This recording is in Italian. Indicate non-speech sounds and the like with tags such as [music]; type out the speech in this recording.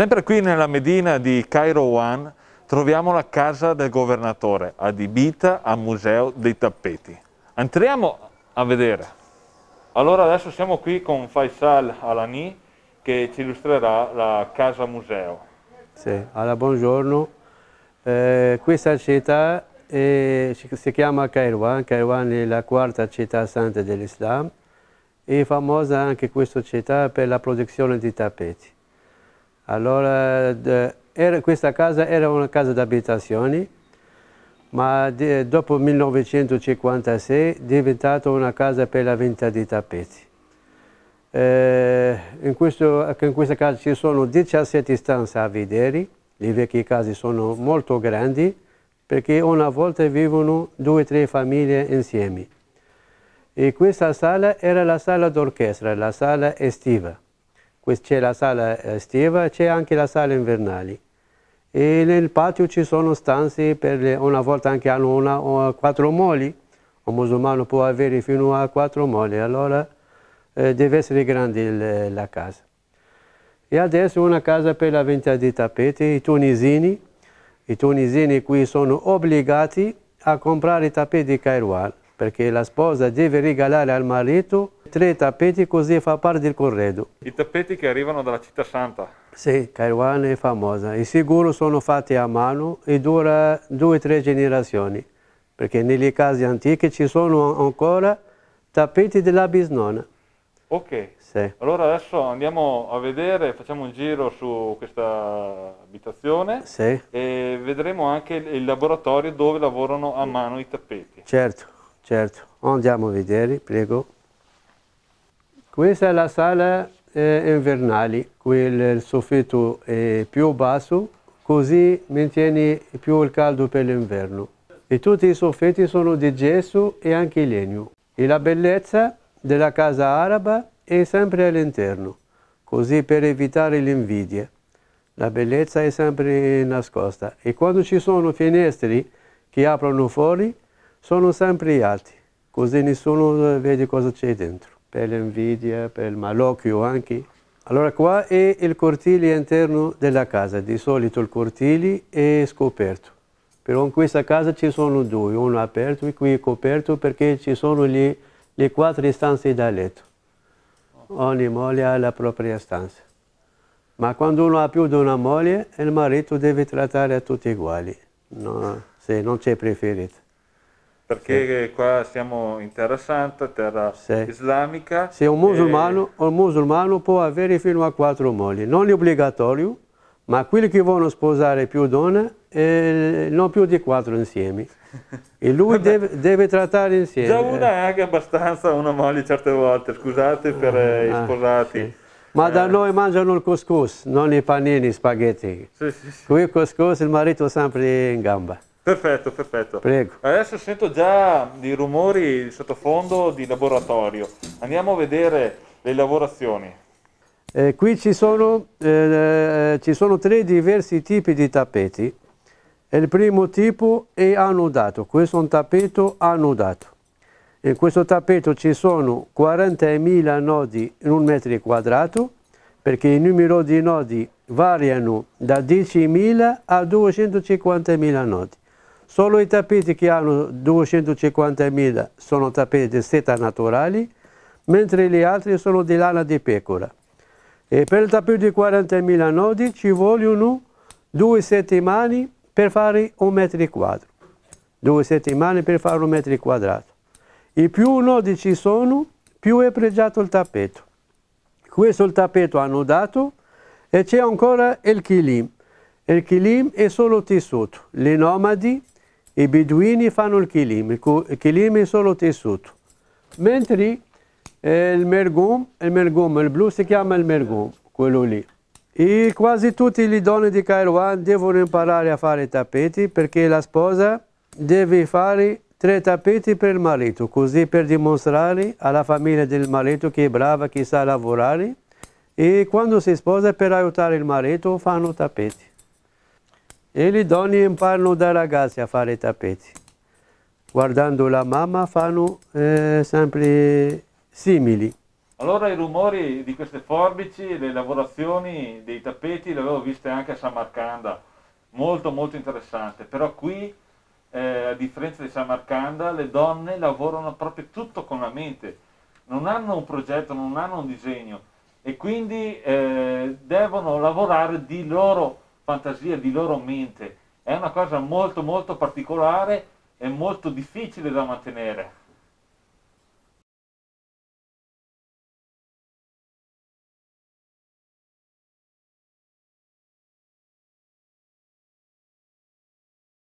Sempre qui nella medina di Cairo One troviamo la casa del governatore, adibita a museo dei tappeti. Entriamo a vedere. Allora adesso siamo qui con Faisal Alani che ci illustrerà la casa museo. Sì, allora buongiorno. Eh, questa città è, si chiama Kairouan, Kairouan è la quarta città santa dell'Islam e famosa anche questa città per la produzione di tappeti. Allora, era, questa casa era una casa d'abitazione, ma de, dopo 1956 è diventata una casa per la vendita di tappeti. Eh, in, questo, in, questa casa ci sono 17 stanze a vedere, le vecchie case sono molto grandi perché una volta vivono due o tre famiglie insieme. E questa sala era la sala d'orchestra, la sala estiva c'è la sala estiva eh, c'è anche la sala invernale E nel patio ci sono stanze per una volta anche hanno una, una, quattro moli, un musulmano può avere fino a quattro moli, allora eh, deve essere grande il, eh, la casa. E adesso una casa per la vendita di tappeti, i tunisini, i tunisini qui sono obbligati a comprare i tappeti di Kairouan, perché la sposa deve regalare al marito Tre tappeti così fa parte del corredo. I tappeti che arrivano dalla città santa? Sì, Caruana è famosa. I sicuro sono fatti a mano e dura due o tre generazioni, perché nelle case antiche ci sono ancora tappeti della bisnonna. Ok, sì. allora adesso andiamo a vedere, facciamo un giro su questa abitazione sì. e vedremo anche il laboratorio dove lavorano a mano i tappeti. Certo, certo, andiamo a vedere, prego. Questa è la sala eh, invernali, qui il soffitto è più basso, così mantiene più il caldo per l'inverno. E tutti i soffitti sono di gesso e anche legno. E la bellezza della casa araba è sempre all'interno, così per evitare l'invidia. La bellezza è sempre nascosta e quando ci sono finestre che aprono fuori sono sempre alti, così nessuno vede cosa c'è dentro per l'invidia, per il malocchio anche. Allora qua è il cortile interno della casa, di solito il cortile è scoperto, però in questa casa ci sono due, uno aperto e qui coperto perché ci sono le, le quattro stanze da letto, ogni moglie ha la propria stanza. Ma quando uno ha più di una moglie, il marito deve trattare a tutti uguali, no, se non c'è preferito perché sì. qua siamo in terra santa, terra sì. islamica. Se un musulmano, e... un musulmano, può avere fino a quattro mogli, non è obbligatorio, ma quelli che vogliono sposare più donne, eh, non più di quattro insieme. E lui [laughs] deve, deve, trattare insieme. Già una è anche abbastanza una moglie certe volte, scusate ah, per eh, i ah, sposati. sì. Ma eh. da noi mangiano il couscous, non i panini, i spaghetti. Sì, sì, sì. Qui il couscous il marito è sempre in gamba. Perfetto, perfetto. Prego. Adesso sento già dei rumori di sottofondo di laboratorio. Andiamo a vedere le lavorazioni. Eh, qui ci sono, eh, ci sono tre diversi tipi di tappeti. Il primo tipo è annudato, questo è un tappeto annudato. In questo tappeto ci sono 40.000 nodi in un metro quadrato, perché il numero di nodi variano da 10.000 a 250.000 nodi. Solo i tappeti che hanno 250.000 sono tappeti di seta naturali, mentre gli altri sono di lana di pecora. E per il tappeto di 40.000 nodi ci vogliono due settimane per fare un metro quadro. Due settimane per fare un metro quadrato. E più nodi ci sono, più è pregiato il tappeto. Questo il tappeto hanno dato e c'è ancora il chilim. Il chilim è solo tessuto. Le nomadi i beduini fanno il kilim, il kilim è solo tessuto, mentre eh, il mergum, il mergum, il blu si chiama il mergum, quello lì. E quasi tutte le donne di Kairouan devono imparare a fare tappeti perché la sposa deve fare tre tappeti per il marito, così per dimostrare alla famiglia del marito che è brava, che sa lavorare e quando si sposa per aiutare il marito fanno tappeti. E le donne imparano da ragazzi a fare tappeti. Guardando la mamma fanno eh, sempre simili. Allora i rumori di queste forbici, le lavorazioni dei tappeti le avevo viste anche a Samarcanda, molto molto interessante, però qui eh, a differenza di Samarcanda le donne lavorano proprio tutto con la mente, non hanno un progetto, non hanno un disegno e quindi eh, devono lavorare di loro fantasia di loro mente. È una cosa molto molto particolare e molto difficile da mantenere.